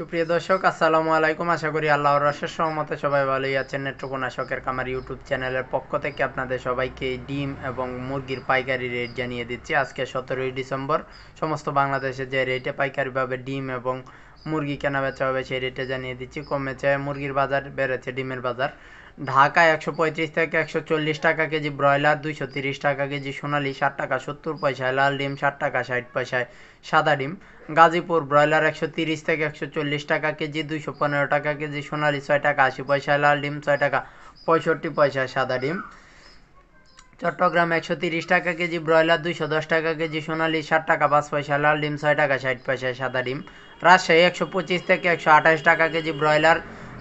সুপ্রিয় দর্শক আসসালামু আলাইকুম আশা করি আল্লাহর রসের সহমতে সবাই ভালোই আছেন নেত্রকোনাশকের কামার ইউটিউব চ্যানেলের পক্ষ থেকে আপনাদের সবাইকে ডিম এবং মুরগির পাইকারি রেট জানিয়ে দিচ্ছি আজকে সতেরোই ডিসেম্বর সমস্ত বাংলাদেশে যে রেটে পাইকারিভাবে ডিম এবং মুরগি কেনা বেচা হবে সেই রেটে জানিয়ে দিচ্ছি কমেছে মুরগির বাজার বেড়েছে ডিমের বাজার ঢাকায় একশো পঁয়ত্রিশ থেকে একশো চল্লিশ টাকা কেজি ব্রয়লার দুইশো তিরিশ টাকা কেজি সোনালি ষাট টাকা সত্তর পয়সায় লাল ডিম ষাট টাকা ষাট পয়সায় সাদা ডিম গাজীপুর ব্রয়লার একশো তিরিশ থেকে একশো চল্লিশ টাকা কেজি দুইশো পনেরো টাকা কেজি সোনালি ছয় টাকা আশি পয়সায় লাল ডিম ছয় টাকা পঁয়ষট্টি পয়সায় সাদা ডিম চট্টগ্রাম একশো তিরিশ টাকা কেজি ব্রয়লার দুইশো দশ টাকা কেজি সোনালি ষাট টাকা পাঁচ পয়সা লাল ডিম ছয় টাকা ষাট পয়সায় সাদা ডিম রাজশাহী একশো পঁচিশ থেকে একশো আঠাশ টাকা কেজি ব্রয়লার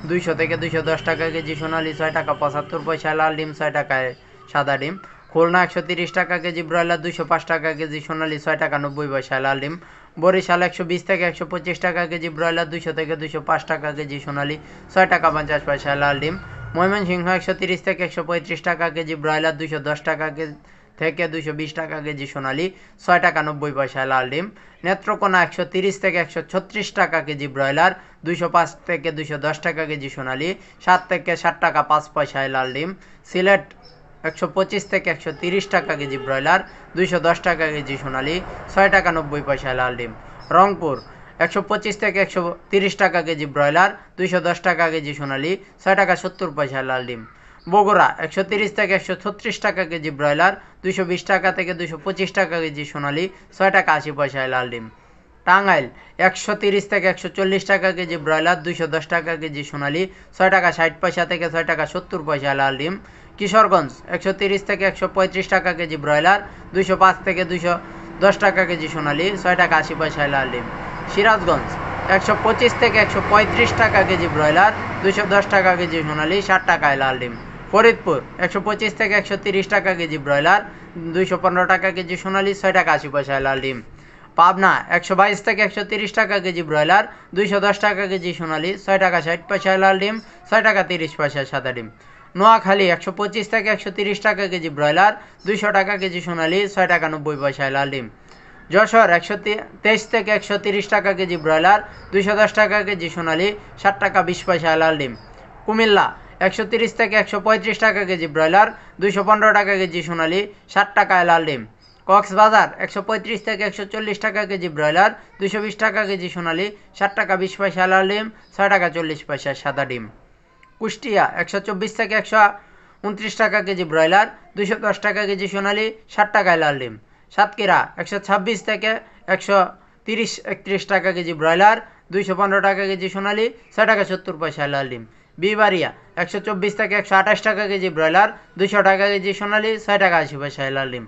দুইশো থেকে দুইশো দশ টাকা কেজি সোনালি ছয় টাকা পঁচাত্তর পয়সা লাল ডিম ছয় টাকায় সাদা ডিম খুলনা একশো তিরিশ টাকা কেজি ব্রয়লার দুশো পাঁচ টাকা কেজি সোনালি ছয় টাকা নব্বই পয়সা লাল ডিম বরিশাল একশো বিশ থেকে একশো পঁচিশ টাকা কেজি ব্রয়লার দুশো থেকে দুশো পাঁচ টাকা কেজি সোনালি ছয় টাকা পঞ্চাশ পয়সা লাল ডিম ময়মনসিংহ একশো তিরিশ থেকে একশো পঁয়ত্রিশ টাকা কেজি ব্রয়লার দুশো দশ টাকা কেজি থেকে দুইশো বিশ টাকা কেজি সোনালি ছয় টাকা নব্বই পয়সায় লাল ডিম নেত্রকোনা একশো তিরিশ থেকে একশো ছত্রিশ টাকা কেজি ব্রয়লার দুইশো পাঁচ থেকে দুশো দশ টাকা কেজি সোনালি সাত থেকে ষাট টাকা পাঁচ পয়সায় লাল ডিম সিলেট একশো পঁচিশ থেকে একশো তিরিশ টাকা কেজি ব্রয়লার দুইশো দশ টাকা কেজি সোনালি ছয় টাকা নব্বই পয়সায় লাল ডিম রংপুর একশো পঁচিশ থেকে একশো তিরিশ টাকা কেজি ব্রয়লার দুইশো দশ টাকা কেজি সোনালি ছয় টাকা সত্তর পয়সা লাল ডিম বগুড়া একশো তিরিশ থেকে একশো ছত্রিশ টাকা কেজি ব্রয়লার দুইশো বিশ টাকা থেকে দুশো পঁচিশ টাকা কেজি সোনালি ছয় টাকা আশি পয়সায় লাল ডিম টাঙ্গাইল একশো তিরিশ থেকে একশো চল্লিশ টাকা কেজি ব্রয়লার দুশো দশ টাকা কেজি সোনালি ছয় টাকা ষাট পয়সা থেকে ছয় টাকা সত্তর পয়সা লাল ডিম কিশোরগঞ্জ একশো তিরিশ থেকে একশো পঁয়ত্রিশ টাকা কেজি ব্রয়লার দুশো পাঁচ থেকে দুশো দশ টাকা কেজি সোনালি ছয় টাকা আশি পয়সায় লাল ডিম সিরাজগঞ্জ একশো পঁচিশ থেকে একশো পঁয়ত্রিশ টাকা কেজি ব্রয়লার দুশো দশ টাকা কেজি সোনালি ষাট টাকায় লাল ডিম ফরিদপুর একশো পঁচিশ থেকে একশো তিরিশ টাকা কেজি ব্রয়লার দুইশো পনেরো টাকা কেজি সোনালি ছয় টাকা আশি পয়সা লাল ডিম পাবনা একশো বাইশ থেকে একশো তিরিশ টাকা কেজি ব্রয়লার দুইশো দশ টাকা কেজি সোনালি ছয় টাকা ষাট পয়সা লাল ডিম ছয় টাকা তিরিশ পয়সা সাদা ডিম নোয়াখালী একশো পঁচিশ থেকে একশো তিরিশ টাকা কেজি ব্রয়লার দুইশো টাকা কেজি সোনালি ছয় টাকা নব্বই পয়সা লাল ডিম যশোর একশো তেইশ থেকে একশো তিরিশ টাকা কেজি ব্রয়লার দুইশো দশ টাকা কেজি সোনালি ষাট টাকা বিশ পয়সা লাল ডিম কুমিল্লা একশো তিরিশ থেকে একশো পঁয়ত্রিশ টাকা কেজি ব্রয়লার দুইশো পনেরো টাকা কেজি সোনালি ষাট টাকা লাল ডিম কক্সবাজার একশো পঁয়ত্রিশ থেকে একশো চল্লিশ টাকা কেজি ব্রয়লার দুশো বিশ টাকা কেজি সোনালি ষাট টাকা বিশ পয়সা লাল ডিম ছয় টাকা চল্লিশ পয়সা সাদা ডিম কুষ্টিয়া একশো চব্বিশ থেকে একশো উনত্রিশ টাকা কেজি ব্রয়লার দুশো দশ টাকা কেজি সোনালি ষাট টাকায় লাল ডিম সাতক্ষীরা একশো ছাব্বিশ থেকে একশো তিরিশ একত্রিশ টাকা কেজি ব্রয়লার দুইশো পনেরো টাকা কেজি সোনালি ছয় টাকা সত্তর পয়সা লাল ডিম বিবারিয়া একশো চব্বিশ থেকে একশো আঠাশ টাকা কেজি ব্রয়লার দুশো টাকা কেজি সোনালি ছয় টাকা আশি পয়সা এলালিম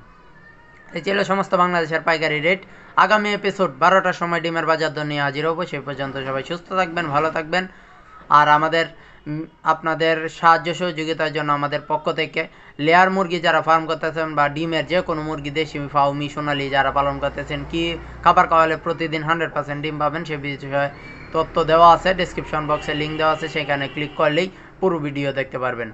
এই ছিল সমস্ত বাংলাদেশের পাইকারি রেট আগামী এপিসোড বারোটার সময় ডিমের বাজার দর নিয়ে হাজির হবো সেই পর্যন্ত সবাই সুস্থ থাকবেন ভালো থাকবেন আর আমাদের আপনাদের সাহায্য সহযোগিতার জন্য আমাদের পক্ষ থেকে লেয়ার মুরগি যারা ফার্ম করতেছেন বা ডিমের যে কোনো মুরগি দেশি ফাউমি সোনালি যারা পালন করতেছেন কি খাবার খাওয়ালে প্রতিদিন হান্ড্রেড পার্সেন্ট ডিম পাবেন সে বিষয়ে তথ্য দেওয়া আছে ডিসক্রিপশন বক্সে লিঙ্ক দেওয়া আছে সেখানে ক্লিক করলেই পুরো ভিডিও দেখতে পারবেন